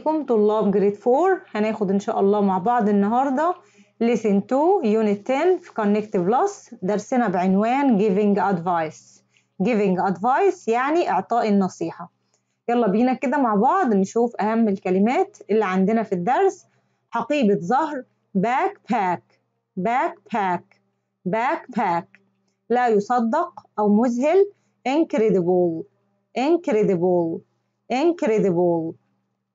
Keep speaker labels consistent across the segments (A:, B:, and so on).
A: عليكم طلاب جريد 4 هناخد ان شاء الله مع بعض النهارده ليسن 2 يونت 10 في كونكت بلس درسنا بعنوان giving ادفايس giving ادفايس يعني اعطاء النصيحه يلا بينا كده مع بعض نشوف اهم الكلمات اللي عندنا في الدرس حقيبه ظهر باك باك باك باك باك باك لا يصدق او مذهل incredible incredible incredible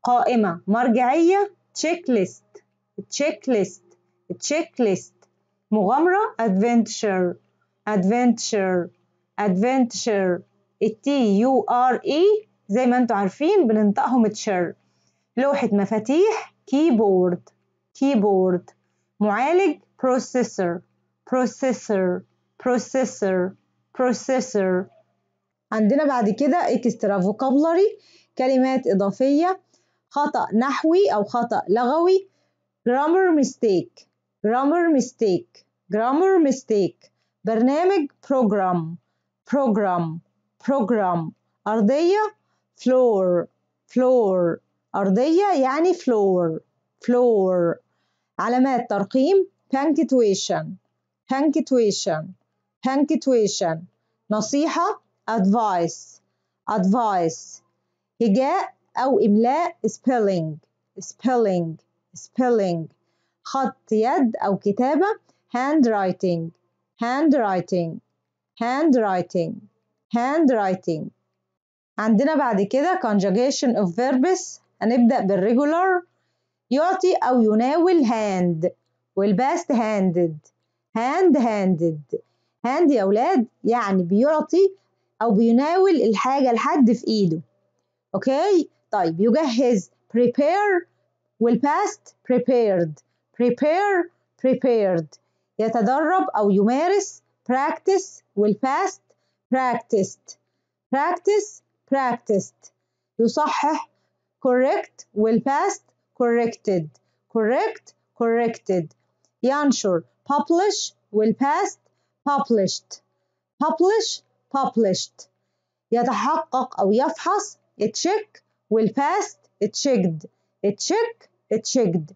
A: قائمة مرجعية تشيك ليست تشيك ليست تشيك ليست مغامرة adventure adventure adventure التي يو ار اي زي ما انتم عارفين بننطقهم تشر لوحة مفاتيح كيبورد كيبورد معالج بروسيسور بروسيسور بروسيسور بروسيسور عندنا بعد كده اكسترا فوكابلري كلمات إضافية خطأ نحوي أو خطأ لغوي grammar mistake grammar mistake grammar mistake برنامج program program program أرضية floor floor أرضية يعني floor floor علامات ترقيم punctuation punctuation punctuation نصيحة advice advice هجاء أو إملاء spelling spelling spelling خط يد أو كتابة handwriting handwriting handwriting handwriting عندنا بعد كده conjugation of verbs هنبدأ بالregular يعطي أو يناول hand والباست handed hand handed hand يا ولاد يعني بيعطي أو بيناول الحاجة لحد في إيده أوكي طيب يجهز prepare والpast prepared prepare prepared يتدرب أو يمارس practice والpast practiced practice practiced يصحح correct والpast corrected correct corrected ينشر publish والpast published publish published يتحقق أو يفحص check والباست اتشيكد اتشيك اتشيكد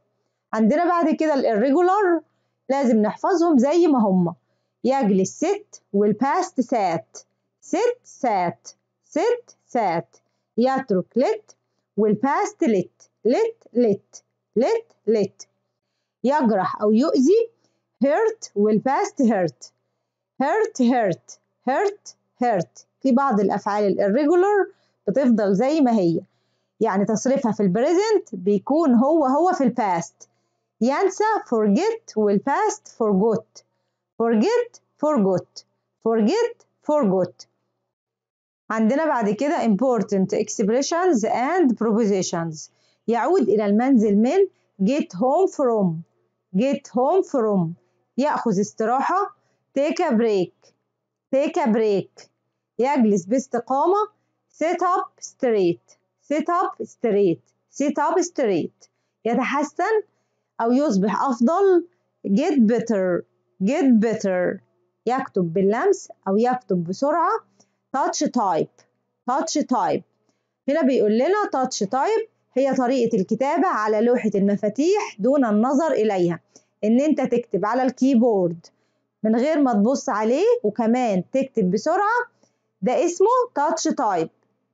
A: عندنا بعد كده الريجولار لازم نحفظهم زي ما هما يجلس sit والباست سات ست سات ست سات يترك لت والباست لت لت لت لت لت يجرح أو يؤذي هيرت والباست هيرت هيرت هيرت هيرت هيرت في بعض الأفعال الirregular بتفضل زي ما هي يعني تصريفها في البريزنت بيكون هو هو في الباست ينسى forget والباست forgot forget forgot forget forgot عندنا بعد كده important expressions and propositions يعود إلى المنزل من get home from get home from يأخذ استراحة take a break take a break يجلس باستقامة sit up straight sit up straight sit up straight يتحسن أو يصبح أفضل get better get better يكتب باللمس أو يكتب بسرعة touch type touch type هنا بيقول لنا touch type هي طريقة الكتابة على لوحة المفاتيح دون النظر إليها إن أنت تكتب على الكيبورد من غير ما تبص عليه وكمان تكتب بسرعة ده اسمه تاتش تايب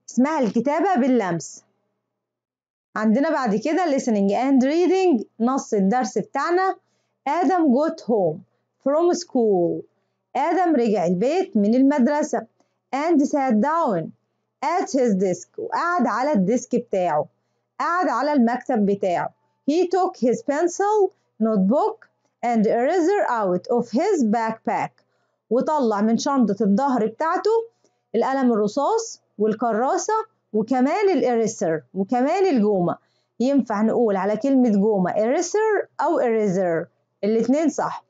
A: اسمها الكتابة باللمس عندنا بعد كده listening and reading نص الدرس بتاعنا آدم got home from school آدم رجع البيت من المدرسة and sat down at his desk وقعد على الديسك بتاعه قعد على المكتب بتاعه he took his pencil notebook and eraser out of his backpack وطلع من شنطة الظهر بتاعته القلم الرصاص والكراسة وكمان الإريسر وكمان الجومة ينفع نقول على كلمة جومة إريسر أو إريزر الاتنين صح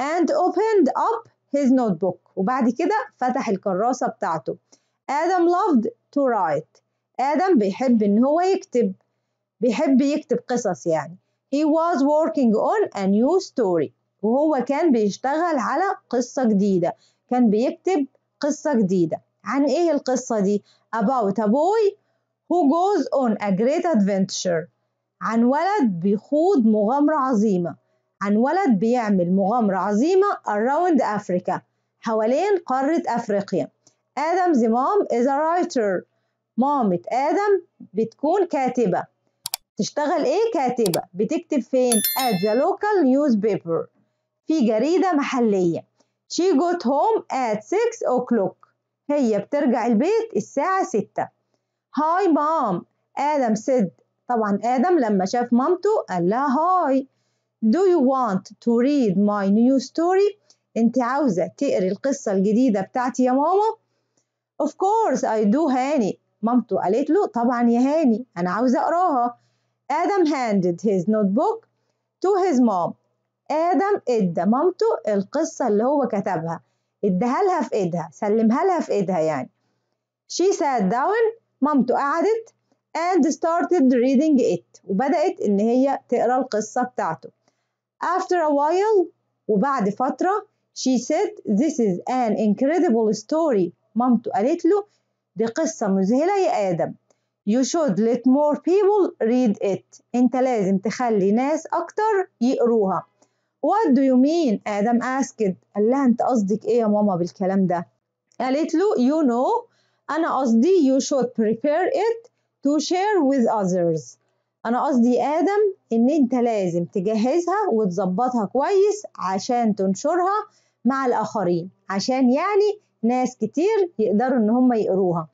A: and opened up his notebook وبعد كده فتح الكراسة بتاعته آدم loved to write آدم بيحب إن هو يكتب بيحب يكتب قصص يعني he was working on a new story وهو كان بيشتغل على قصة جديدة كان بيكتب قصة جديدة عن إيه القصة دي about a boy who goes on a great adventure عن ولد بيخوض مغامرة عظيمة عن ولد بيعمل مغامرة عظيمة around Africa حوالين قارة أفريقيا آدم mom is a writer مامة آدم بتكون كاتبة تشتغل إيه كاتبة بتكتب فين at the local newspaper في جريدة محلية she got home at 6 o'clock هي بترجع البيت الساعة ستة هاي مام آدم سيد طبعا آدم لما شاف مامته قال لها هاي Do you want to read my new story؟ أنت عاوزة تقري القصة الجديدة بتاعتي يا ماما؟ Of course I do هاني مامته قالت له طبعا يا هاني أنا عاوزة أقراها آدم handed his notebook to his mom آدم إدى مامته القصة اللي هو كتبها اداها لها في ايدها سلمها لها في ايدها يعني she sat down مامته قعدت and started reading it وبدأت إن هي تقرأ القصة بتاعته after a while وبعد فترة she said this is an incredible story مامته قالت له دي قصة مذهلة يا آدم you should let more people read it انت لازم تخلي ناس أكتر يقروها What do you mean? آدم asked قال لها أنت قصدك إيه يا ماما بالكلام ده؟ قالت له You know أنا قصدي you should prepare it to share with others أنا قصدي آدم إن أنت لازم تجهزها وتظبطها كويس عشان تنشرها مع الآخرين عشان يعني ناس كتير يقدروا إن هم يقروها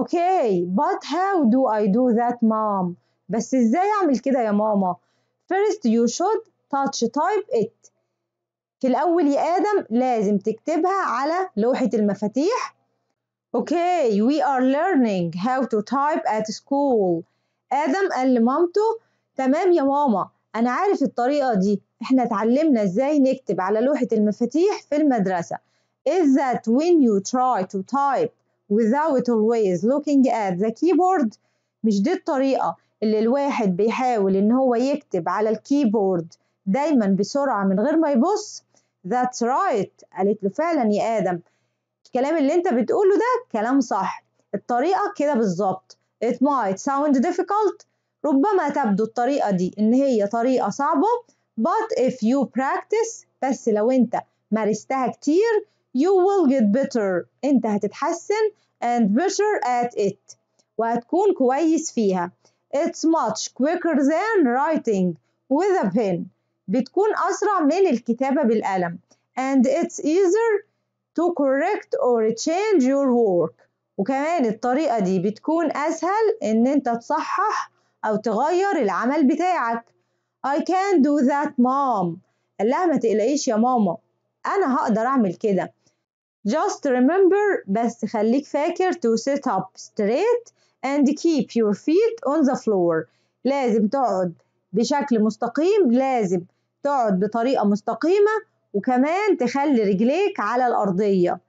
A: Okay but how do I do that mom؟ بس إزاي أعمل كده يا ماما؟ First you should تاتش تايب ات في الاول يا ادم لازم تكتبها على لوحه المفاتيح اوكي وي ار ليرنينج هاو تو تايب ات سكول ادم قال لمامته تمام يا ماما انا عارف الطريقه دي احنا اتعلمنا ازاي نكتب على لوحه المفاتيح في المدرسه is that when you try to type without always looking at the keyboard مش دي الطريقه اللي الواحد بيحاول ان هو يكتب على الكيبورد دايما بسرعة من غير ما يبص that's right قالت له فعلا يا آدم الكلام اللي انت بتقوله ده كلام صح الطريقة كده بالظبط it might sound difficult ربما تبدو الطريقة دي إن هي طريقة صعبة but if you practice بس لو أنت مارستها كتير you will get better أنت هتتحسن and better at it وهتكون كويس فيها it's much quicker than writing with a pen بتكون أسرع من الكتابة بالقلم and it's easier to correct or change your work وكمان الطريقة دي بتكون أسهل إن أنت تصحح أو تغير العمل بتاعك I can do that mom قال لها ما تقلقيش يا ماما أنا هقدر أعمل كده Just remember بس خليك فاكر to sit up straight and keep your feet on the floor لازم تقعد بشكل مستقيم لازم تقعد بطريقة مستقيمة وكمان تخلي رجليك على الأرضية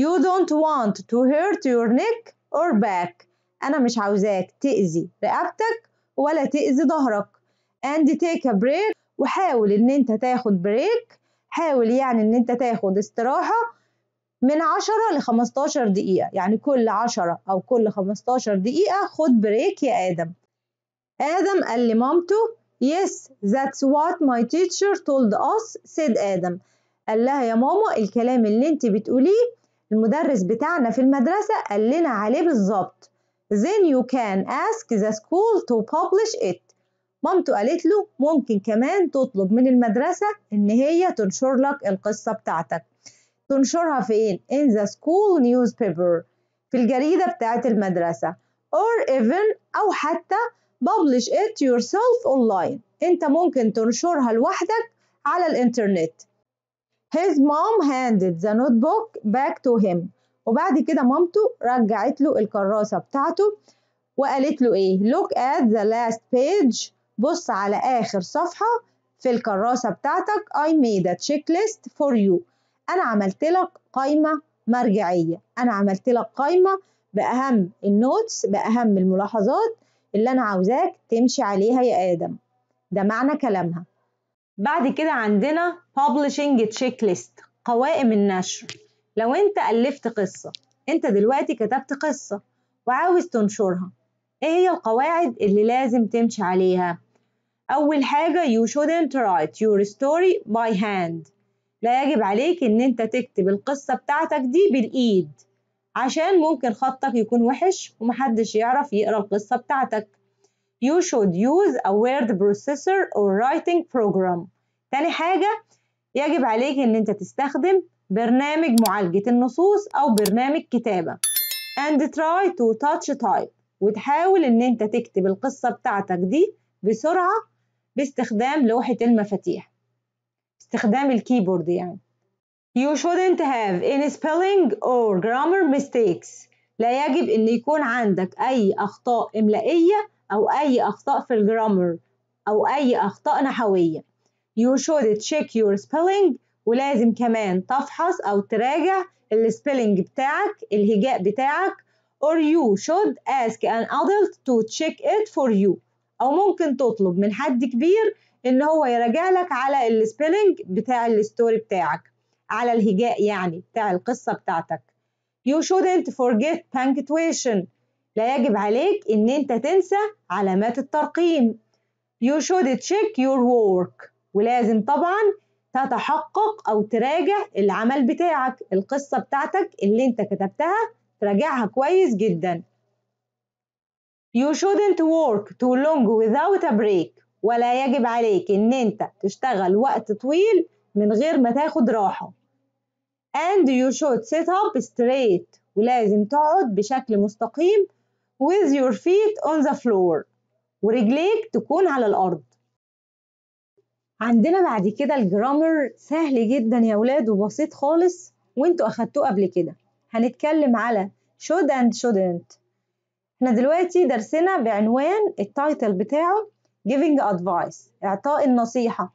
A: You don't want to hurt your neck or back أنا مش عاوزاك تأذي رقبتك ولا تأذي ظهرك and take a break وحاول إن أنت تاخد بريك حاول يعني إن أنت تاخد استراحة من 10 ل 15 دقيقة يعني كل 10 أو كل 15 دقيقة خد بريك يا آدم آدم قال لمامته Yes, that's what my teacher told us, said Adam. قال لها يا ماما الكلام اللي انت بتقوليه المدرس بتاعنا في المدرسة قال لنا عليه بالظبط. Then you can ask the school to publish it. مامته قالت له ممكن كمان تطلب من المدرسة إن هي تنشر لك القصة بتاعتك. تنشرها فين؟ In the school newspaper. في الجريدة بتاعت المدرسة. Or even أو حتى publish it yourself online أنت ممكن تنشرها لوحدك على الإنترنت His mom handed the notebook back to him وبعد كده مامته رجعت له الكراسة بتاعته وقالت له إيه look at the last page بص على آخر صفحة في الكراسة بتاعتك I made a checklist for you أنا عملت لك قائمة مرجعية أنا عملت لك قائمة بأهم النوتس بأهم الملاحظات اللي أنا عاوزاك تمشي عليها يا آدم ده معنى كلامها بعد كده عندنا publishing checklist قوائم النشر لو أنت ألفت قصة أنت دلوقتي كتبت قصة وعاوز تنشرها إيه هي القواعد اللي لازم تمشي عليها؟ أول حاجة you shouldn't write your story by hand لا يجب عليك إن أنت تكتب القصة بتاعتك دي بالإيد عشان ممكن خطك يكون وحش ومحدش يعرف يقرا القصة بتاعتك You should use a word processor or writing program تاني حاجة يجب عليك ان انت تستخدم برنامج معالجة النصوص او برنامج كتابة and try to touch type وتحاول ان انت تكتب القصة بتاعتك دي بسرعة باستخدام لوحة المفاتيح استخدام الكيبورد يعني You shouldn't have any spelling or grammar mistakes. لا يجب أن يكون عندك أي أخطاء إملائية أو أي أخطاء في الجرامر أو أي أخطاء نحوية. You should check your spelling ولازم كمان تفحص أو تراجع السبيلينج بتاعك الهجاء بتاعك or you should ask an adult to check it for you أو ممكن تطلب من حد كبير إن هو يراجع لك على السبيلينج بتاع الستوري بتاعك على الهجاء يعني بتاع القصة بتاعتك You shouldn't forget punctuation لا يجب عليك إن أنت تنسى علامات الترقيم You should check your work ولازم طبعا تتحقق أو تراجع العمل بتاعك القصة بتاعتك اللي أنت كتبتها تراجعها كويس جدا You shouldn't work too long without a break ولا يجب عليك إن أنت تشتغل وقت طويل من غير ما تاخد راحة and you should sit up straight ولازم تقعد بشكل مستقيم with your feet on the floor ورجليك تكون على الأرض عندنا بعد كده الجرامر سهل جدا يا ولاد وبسيط خالص وانتوا أخدتوه قبل كده هنتكلم على should and shouldn't احنا دلوقتي درسنا بعنوان التايتل بتاعه giving advice اعطاء النصيحة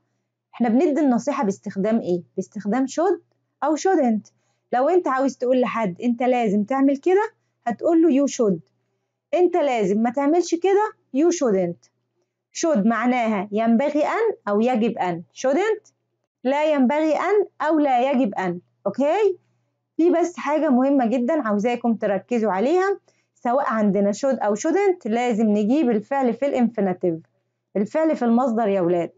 A: احنا بندي النصيحة باستخدام ايه؟ باستخدام should أو shouldn't لو أنت عاوز تقول لحد أنت لازم تعمل كده هتقول له you should أنت لازم ما تعملش كده you shouldn't should معناها ينبغي أن أو يجب أن shouldn't لا ينبغي أن أو لا يجب أن أوكي في بس حاجة مهمة جدا عاوزاكم تركزوا عليها سواء عندنا should أو shouldn't لازم نجيب الفعل في الانفينيتيف الفعل في المصدر يا ولاد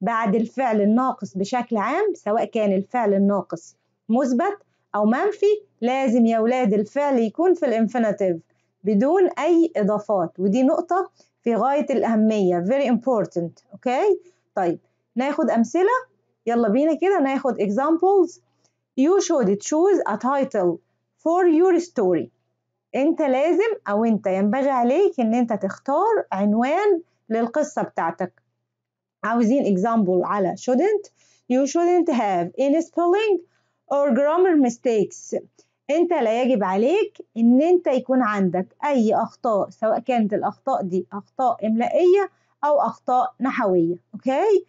A: بعد الفعل الناقص بشكل عام سواء كان الفعل الناقص مثبت أو منفي لازم يا ولاد الفعل يكون في الانفينيتيف بدون أي إضافات ودي نقطة في غاية الأهمية very important okay طيب ناخد أمثلة يلا بينا كده ناخد examples you should choose a title for your story انت لازم او انت ينبغي عليك ان انت تختار عنوان للقصة بتاعتك عاوزين example على shouldn't you shouldn't have any spelling or grammar mistakes انت لا يجب عليك ان انت يكون عندك اي اخطاء سواء كانت الاخطاء دي اخطاء املائيه او اخطاء نحويه اوكي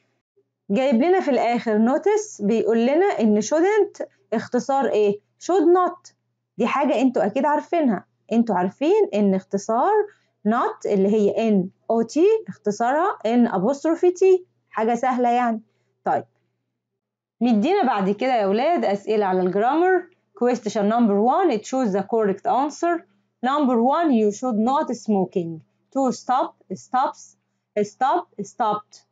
A: جايب لنا في الاخر نوتس بيقول لنا ان shouldn't اختصار ايه should not دي حاجه انتوا اكيد عارفينها انتوا عارفين ان اختصار not اللي هي n او t اختصارها n apostrophe تي حاجه سهله يعني طيب مدينا بعد كده يا ولاد أسئلة على الجرامر question number one it choose the correct answer number one you should not smoking to stop stops stop stopped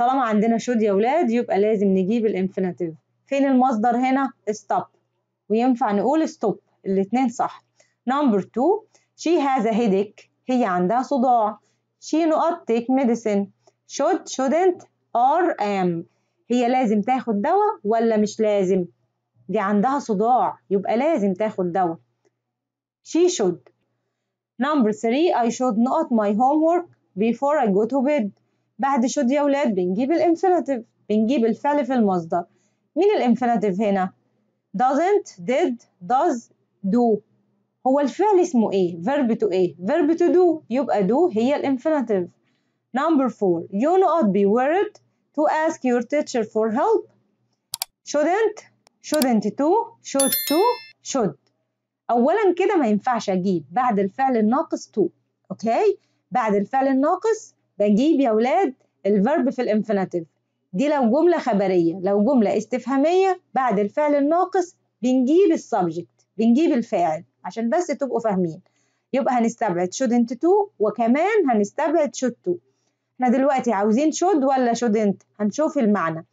A: طالما عندنا should يا ولاد يبقى لازم نجيب الانفينيتيف فين المصدر هنا stop وينفع نقول stop الاتنين صح number two she has a headache هي عندها صداع she not take medicine should shouldn't or am هي لازم تاخد دواء ولا مش لازم دي عندها صداع يبقى لازم تاخد دواء she should number three I should not my homework before I go to bed بعد should يا ولاد بنجيب الانفينيتيف بنجيب الفعل في المصدر مين الانفينيتيف هنا doesn't did does do هو الفعل اسمه ايه verb to ايه verb to do يبقى do هي الانفينيتيف number four you not be worried to ask your teacher for help shouldn't shouldn't to should to should اولا كده ما ينفعش اجيب بعد الفعل الناقص to اوكي بعد الفعل الناقص بجيب يا ولاد الفرب في الانفينيتيف دي لو جمله خبريه لو جمله استفهاميه بعد الفعل الناقص بنجيب السبجكت بنجيب الفاعل عشان بس تبقوا فاهمين يبقى هنستبعد shouldn't to وكمان هنستبعد should to احنا دلوقتي عاوزين شود ولا شودنت هنشوف المعنى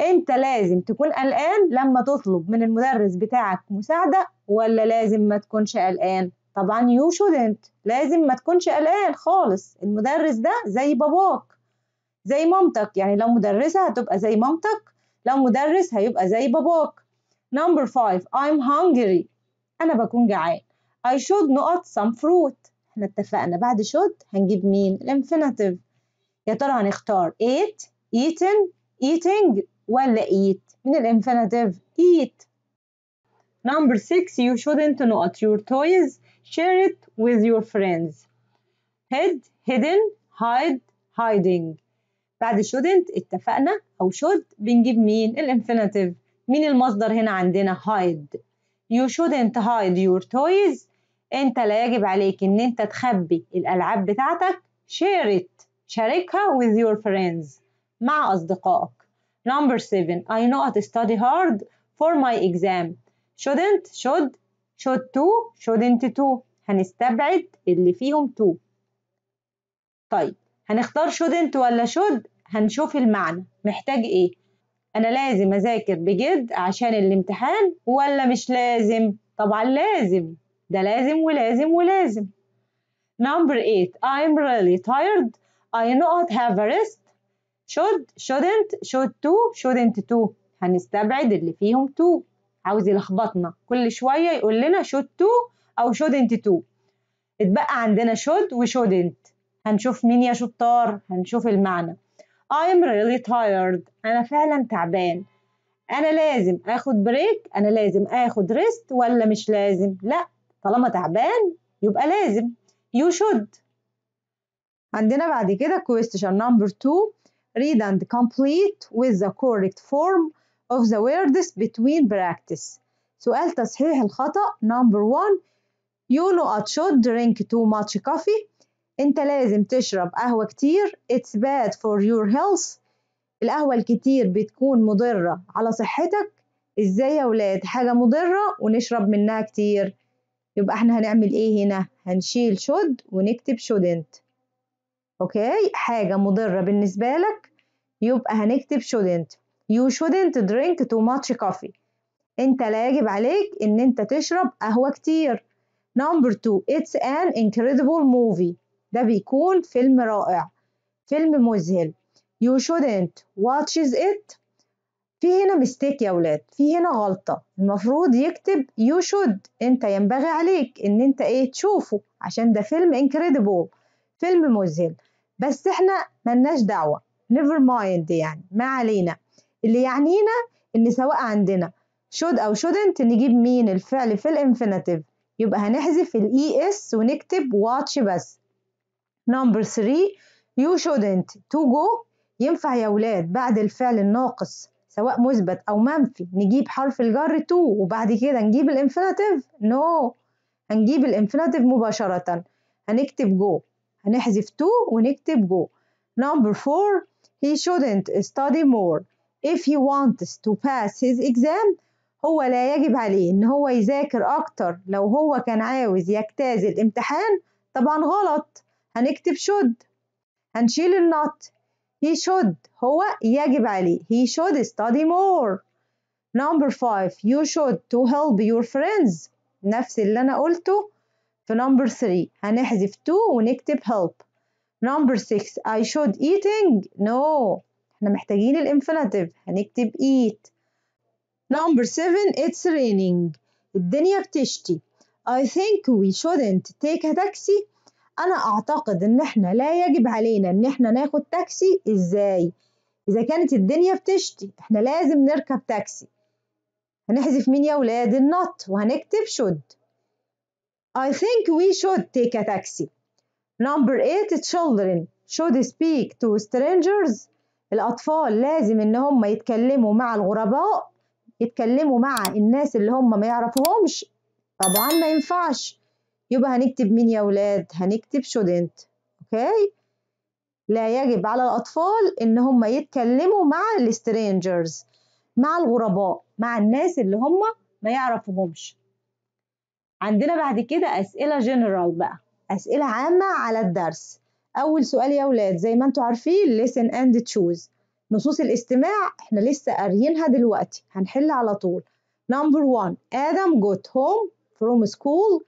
A: انت لازم تكون قلقان لما تطلب من المدرس بتاعك مساعدة ولا لازم ما تكونش قلقان طبعا يو شودنت لازم ما تكونش قلقان خالص المدرس ده زي باباك زي مامتك يعني لو مدرسة هتبقى زي مامتك لو مدرس هيبقى زي باباك نمبر 5 I'm hungry أنا بكون جعان I should not some fruit احنا اتفقنا بعد should هنجيب مين الانفينيتيف يا ترى هنختار eat eaten eating ولا eat من الانفينيتيف eat Number six, you shouldn't not your toys. Share it with your friends. Hid, hidden, hide, hiding. بعد shouldn't اتفقنا أو should بنجيب مين؟ الانفينيتيف. مين المصدر هنا عندنا؟ hide. You shouldn't hide your toys. أنت لا يجب عليك إن أنت تخبي الألعاب بتاعتك. Share it. شاركها with your friends مع أصدقائك number seven I know how to study hard for my exam shouldn't should should to shouldn't to هنستبعد اللي فيهم to طيب هنختار shouldn't ولا should هنشوف المعنى محتاج ايه انا لازم اذاكر بجد عشان الامتحان ولا مش لازم طبعا لازم ده لازم ولازم ولازم Number 8 I'm really tired I not have a rest should shouldn't should to shouldn't to هنستبعد اللي فيهم to عاوز يلخبطنا كل شوية يقول لنا should to أو shouldn't to اتبقى عندنا should و shouldn't هنشوف مين يا شطار هنشوف المعنى I am really tired أنا فعلا تعبان أنا لازم آخد بريك أنا لازم آخد ريست ولا مش لازم لا طالما تعبان يبقى لازم you should عندنا بعد كده question number two read and complete with the correct form of the words between practice سؤال تصحيح الخطأ number one you not should drink too much coffee انت لازم تشرب قهوة كتير it's bad for your health القهوة الكتير بتكون مضرة على صحتك ازاي يا ولاد حاجة مضرة ونشرب منها كتير يبقى احنا هنعمل ايه هنا هنشيل should ونكتب shouldn't اوكي حاجة مضرة بالنسبة لك يبقى هنكتب shouldn't you shouldn't drink too much coffee انت لا يجب عليك ان انت تشرب قهوة كتير number two it's an incredible movie ده بيكون فيلم رائع فيلم مذهل you shouldn't watch it في هنا مستيك يا ولاد في هنا غلطة المفروض يكتب you should انت ينبغي عليك ان انت ايه تشوفه عشان ده فيلم incredible فيلم مذهل بس احنا ملناش دعوة نيفر مايند يعني ما علينا اللي يعنينا ان سواء عندنا should او shouldn't نجيب مين الفعل في الانفينيتيف يبقى هنحذف الاي اس e ونكتب watch بس نمبر 3 you shouldn't to go ينفع يا ولاد بعد الفعل الناقص سواء مثبت او منفي نجيب حرف الجر to وبعد كده نجيب الانفينيتيف نو no. هنجيب الانفينيتيف مباشرة هنكتب جو هنحذف to ونكتب go number four he shouldn't study more if he wants to pass his exam هو لا يجب عليه ان هو يذاكر اكتر لو هو كان عاوز يجتاز الامتحان طبعا غلط هنكتب should هنشيل ال not he should هو يجب عليه he should study more number five you should to help your friends نفس اللي انا قلته في number 3 هنحذف to ونكتب help number 6 I should eating no احنا محتاجين الانفينيتيف هنكتب eat number 7 it's raining الدنيا بتشتي I think we shouldn't take a taxi أنا أعتقد إن إحنا لا يجب علينا إن إحنا ناخد تاكسي إزاي؟ إذا كانت الدنيا بتشتي إحنا لازم نركب تاكسي هنحذف مين يا ولاد النط وهنكتب should I think we should take a taxi. Number eight children should speak to strangers. الأطفال لازم إن هم يتكلموا مع الغرباء يتكلموا مع الناس اللي هم ما يعرفوهمش طبعا ما ينفعش يبقى هنكتب مين يا ولاد هنكتب shouldn't اوكي okay. لا يجب على الأطفال إن هم يتكلموا مع الاسترينجرز مع الغرباء مع الناس اللي هم ما يعرفوهمش عندنا بعد كده أسئلة جنرال بقى أسئلة عامة على الدرس أول سؤال يا ولاد زي ما أنتوا عارفين listen and choose نصوص الاستماع احنا لسه قاريينها دلوقتي هنحل على طول number one آدم got home from school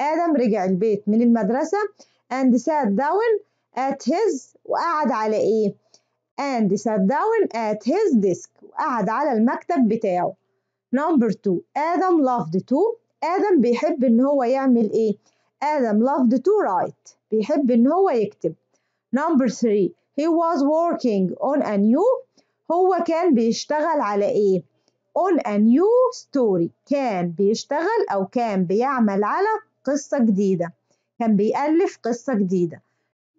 A: آدم رجع البيت من المدرسة and sat down at his وقعد على إيه؟ and sat down at his desk وقعد على المكتب بتاعه. Number two آدم loved to آدم بيحب إن هو يعمل إيه آدم loved to write بيحب إن هو يكتب number three he was working on a new هو كان بيشتغل على إيه on a new story كان بيشتغل أو كان بيعمل على قصة جديدة كان بيألف قصة جديدة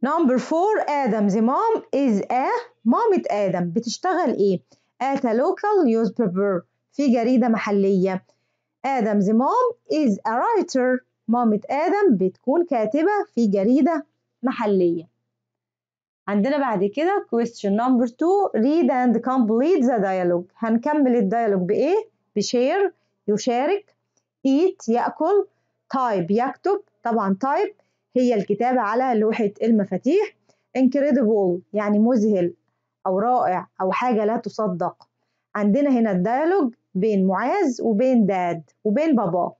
A: Number four آدم's mom is a مامة آدم بتشتغل إيه؟ at a local newspaper في جريدة محلية Adam's mom is a writer مامة آدم بتكون كاتبة في جريدة محلية عندنا بعد كده question number two read and complete the dialogue هنكمل الديالوج بإيه؟ بشير يشارك eat يأكل type يكتب طبعا type هي الكتابة على لوحة المفاتيح incredible يعني مذهل أو رائع أو حاجة لا تصدق عندنا هنا الديالوج بين معاذ وبين داد وبين باباه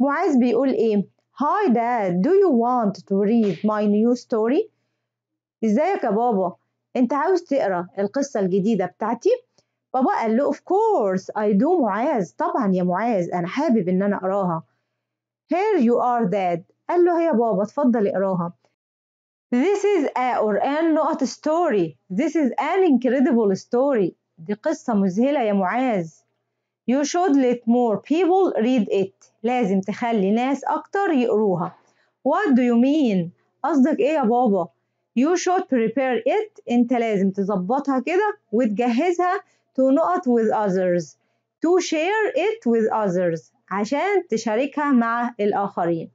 A: معاذ بيقول ايه هاي داد دو يو وانت تو ريد ماي نيو ستوري ازيك يا بابا انت عاوز تقرا القصه الجديده بتاعتي بابا قال له of course I do معاذ طبعا يا معاذ انا حابب ان انا اقراها هير يو ار داد قال له يا بابا اتفضل اقراها This is a Quran not a story. This is an incredible story. دي قصة مذهلة يا معاذ. You should let more people read it لازم تخلي ناس أكتر يقروها What do you mean؟ قصدك إيه يا بابا؟ You should prepare it أنت لازم تظبطها كده وتجهزها to not with others to share it with others عشان تشاركها مع الآخرين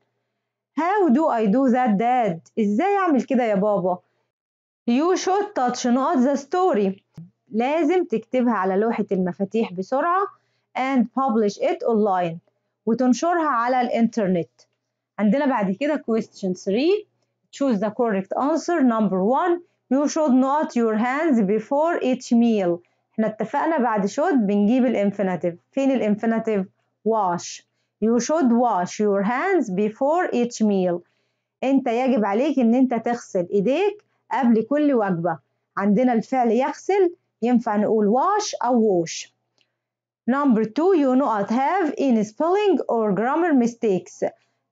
A: How do I do that dad؟ إزاي أعمل كده يا بابا؟ You should touch not the story لازم تكتبها على لوحة المفاتيح بسرعة and publish it online وتنشرها على الانترنت عندنا بعد كده question 3 choose the correct answer number 1 you should not your hands before each meal احنا اتفقنا بعد should بنجيب الانفينيتيف فين الانفينيتيف wash you should wash your hands before each meal انت يجب عليك ان انت تغسل ايديك قبل كل وجبة عندنا الفعل يغسل ينفع نقول wash او wash Number two you not have any spelling or grammar mistakes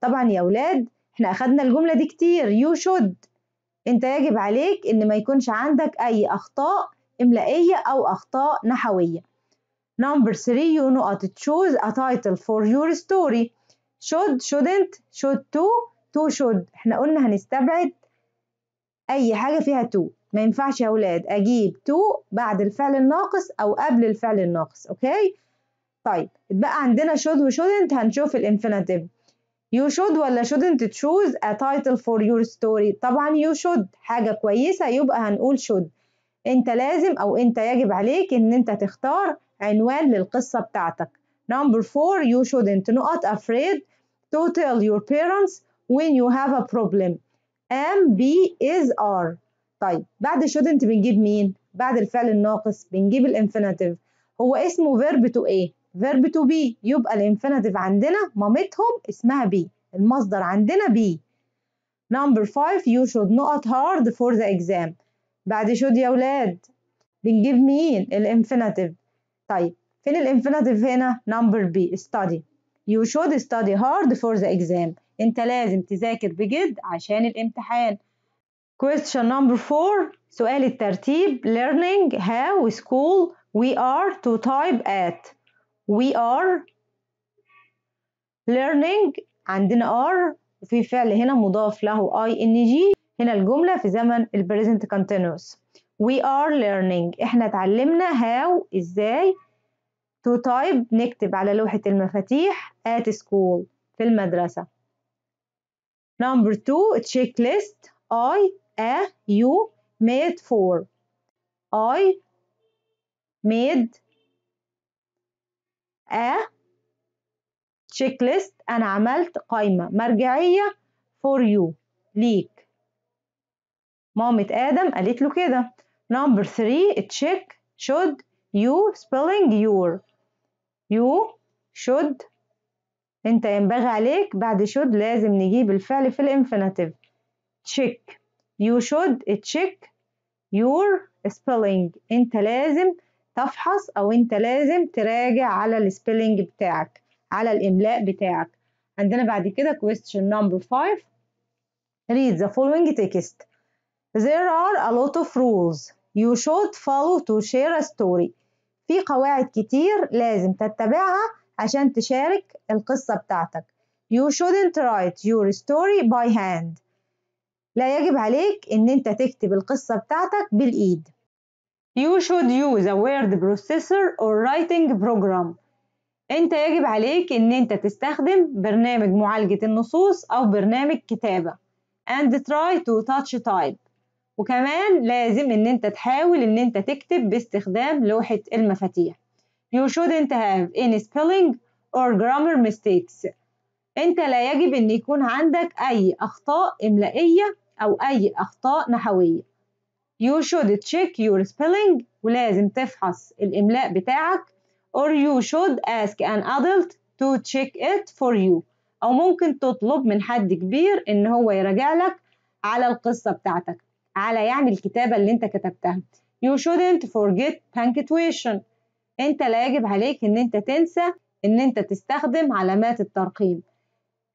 A: طبعا يا ولاد احنا اخدنا الجملة دي كتير you should انت يجب عليك ان ما يكونش عندك اي اخطاء املائية او اخطاء نحوية Number three you not choose a title for your story should shouldn't should to to should احنا قلنا هنستبعد اي حاجة فيها to ما ينفعش يا اولاد اجيب تو بعد الفعل الناقص او قبل الفعل الناقص اوكي طيب اتبقى عندنا should و shouldn't هنشوف الانفينيتيف you should ولا shouldn't choose a title for your story طبعا you should حاجة كويسة يبقى هنقول should انت لازم او انت يجب عليك ان انت تختار عنوان للقصة بتاعتك number four you shouldn't not afraid to tell your parents when you have a problem am be is are طيب بعد shouldn't بنجيب مين بعد الفعل الناقص بنجيب الانفينيتيف هو اسمه فيرب تو ايه فيرب تو بي يبقى الانفينيتيف عندنا مامتهم اسمها بي المصدر عندنا بي نمبر 5 you should not hard for the exam بعد should يا ولاد بنجيب مين الانفينيتيف طيب فين الانفينيتيف هنا نمبر بي study you should study hard for the exam انت لازم تذاكر بجد عشان الامتحان Question number four سؤال الترتيب learning how school we are to type at we are learning عندنا are في فعل هنا مضاف له ing هنا الجملة في زمن ال present continuous we are learning احنا تعلمنا how ازاي to type نكتب على لوحة المفاتيح at school في المدرسة number two checklist I A you made for I made a تشيك ليست أنا عملت قائمة مرجعية for you ليك مامة آدم قالت له كده number three check should you spelling your you should انت ينبغي عليك بعد should لازم نجيب الفعل في الانفينيتيف check You should check your spelling أنت لازم تفحص أو أنت لازم تراجع على السبيلنج بتاعك على الإملاء بتاعك عندنا بعد كده question number 5 read the following text there are a lot of rules you should follow to share a story في قواعد كتير لازم تتبعها عشان تشارك القصة بتاعتك you shouldn't write your story by hand لا يجب عليك إن أنت تكتب القصة بتاعتك بالإيد You should use a word processor or writing program أنت يجب عليك إن أنت تستخدم برنامج معالجة النصوص أو برنامج كتابة and try to touch type وكمان لازم إن أنت تحاول إن أنت تكتب باستخدام لوحة المفاتيح You shouldn't have any spelling or grammar mistakes أنت لا يجب إن يكون عندك أي أخطاء إملائية أو أي أخطاء نحوية You should check your spelling ولازم تفحص الإملاء بتاعك or you should ask an adult to check it for you أو ممكن تطلب من حد كبير إن هو يراجع لك على القصة بتاعتك على يعني الكتابة اللي أنت كتبتها You shouldn't forget punctuation أنت لا يجب عليك إن أنت تنسى إن أنت تستخدم علامات الترقيم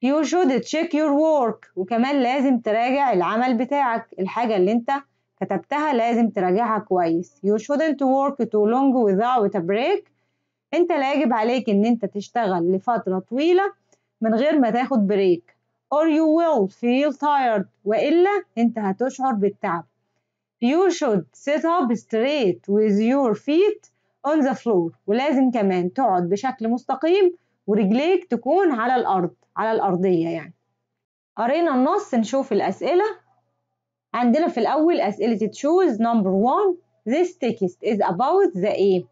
A: You should check your work وكمان لازم تراجع العمل بتاعك الحاجة اللي انت كتبتها لازم تراجعها كويس You shouldn't work too long without a break انت لا يجب عليك ان انت تشتغل لفترة طويلة من غير ما تاخد بريك or you will feel tired وإلا انت هتشعر بالتعب You should sit up straight with your feet on the floor ولازم كمان تقعد بشكل مستقيم ورجليك تكون على الأرض على الأرضية يعني قرينا النص نشوف الأسئلة عندنا في الأول أسئلة choose number one this text is about the A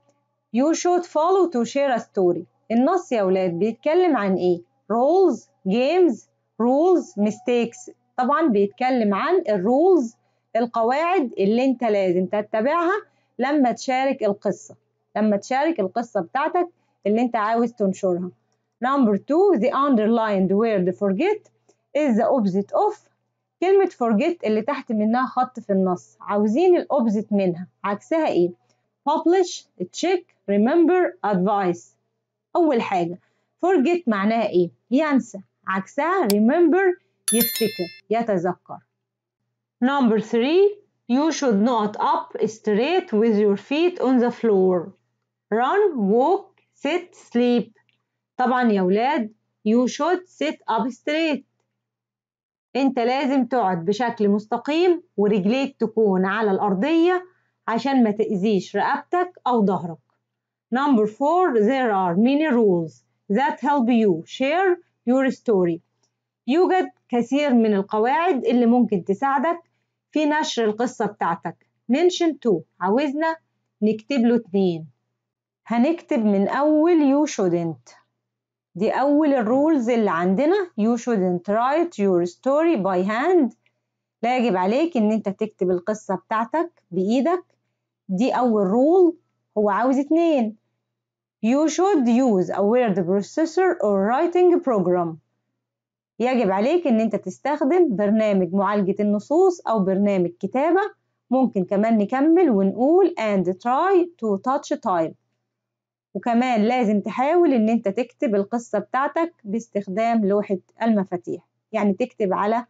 A: you should follow to share a story النص يا ولاد بيتكلم عن إيه rules games rules mistakes طبعا بيتكلم عن الرولز القواعد اللي انت لازم تتبعها لما تشارك القصة لما تشارك القصة بتاعتك اللي انت عاوز تنشرها Number two, the underlined word forget is the opposite of كلمة forget اللي تحت منها خط في النص عاوزين الأوبزيت منها عكسها إيه؟ publish, check, remember, advice أول حاجة forget معناها إيه؟ ينسى عكسها remember يفتكر يتذكر Number three You should not up straight with your feet on the floor Run, walk, sit, sleep طبعا يا ولاد you should sit up straight انت لازم تقعد بشكل مستقيم ورجليك تكون على الأرضية عشان ما تأذيش رقبتك أو ظهرك Number four there are many rules that help you share your story يوجد كثير من القواعد اللي ممكن تساعدك في نشر القصة بتاعتك mention two عاوزنا نكتب له اتنين هنكتب من أول you shouldn't دي أول الرولز اللي عندنا you shouldn't write your story by hand لا يجب عليك إن أنت تكتب القصة بتاعتك بإيدك دي أول رول هو عاوز اتنين you should use a word processor or writing program يجب عليك إن أنت تستخدم برنامج معالجة النصوص أو برنامج كتابة ممكن كمان نكمل ونقول and try to touch type وكمان لازم تحاول ان انت تكتب القصة بتاعتك باستخدام لوحة المفاتيح يعني تكتب على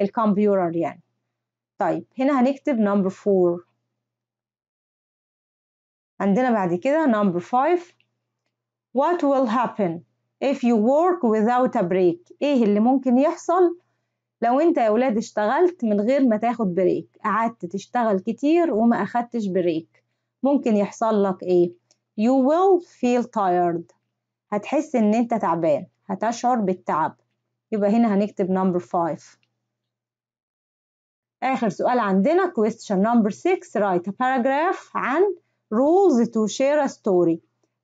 A: الكمبيوتر يعني طيب هنا هنكتب نمبر فور عندنا بعد كده نمبر فايف what will happen if you work without a break ايه اللي ممكن يحصل لو انت يا ولاد اشتغلت من غير ما تاخد بريك قعدت تشتغل كتير وما اخدتش بريك ممكن يحصل لك ايه you will feel tired هتحس إن أنت تعبان هتشعر بالتعب يبقى هنا هنكتب number 5 آخر سؤال عندنا question number 6 write a paragraph عن rules to share a story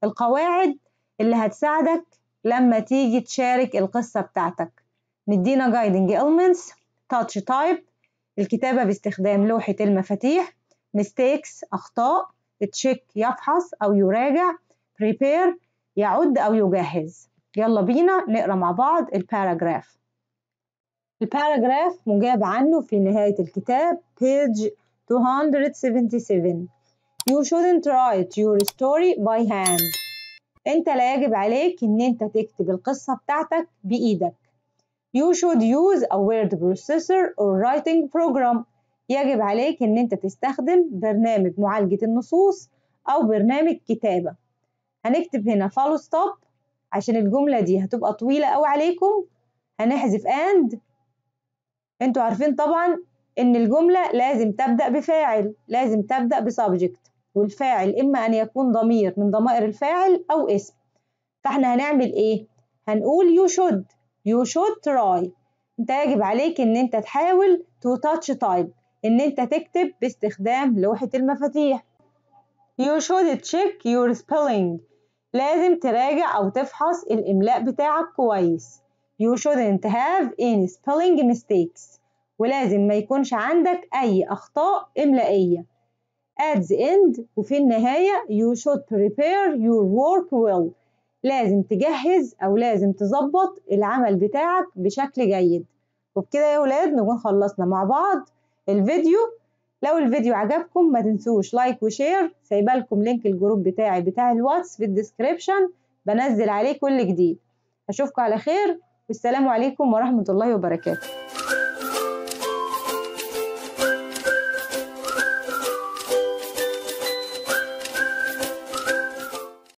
A: القواعد اللي هتساعدك لما تيجي تشارك القصة بتاعتك مدينا guiding elements touch type الكتابة باستخدام لوحة المفاتيح mistakes أخطاء تشيك يفحص أو يراجع بريبير يعد أو يجهز يلا بينا نقرا مع بعض الباراجراف الباراجراف مجاب عنه في نهاية الكتاب page 277 You shouldn't write your story by hand انت لا يجب عليك ان انت تكتب القصة بتاعتك بإيدك You should use a word processor or writing program يجب عليك ان انت تستخدم برنامج معالجة النصوص او برنامج كتابة هنكتب هنا follow ستوب عشان الجملة دي هتبقى طويلة او عليكم هنحذف اند انتوا عارفين طبعا ان الجملة لازم تبدأ بفاعل لازم تبدأ بسبجكت والفاعل اما ان يكون ضمير من ضمائر الفاعل او اسم فاحنا هنعمل ايه هنقول يو شود يو شود تراي انت يجب عليك ان انت تحاول تو تاتش تايب إن أنت تكتب باستخدام لوحة المفاتيح You should check your spelling لازم تراجع أو تفحص الإملاء بتاعك كويس You shouldn't have any spelling mistakes ولازم ما يكونش عندك أي أخطاء إملائية At the end وفي النهاية You should prepare your work well لازم تجهز أو لازم تظبط العمل بتاعك بشكل جيد وبكده يا ولاد نكون خلصنا مع بعض الفيديو لو الفيديو عجبكم ما تنسوش لايك وشير سايبه لكم لينك الجروب بتاعي بتاع الواتس في الديسكريبشن بنزل عليه كل جديد اشوفكم على خير والسلام عليكم ورحمه الله وبركاته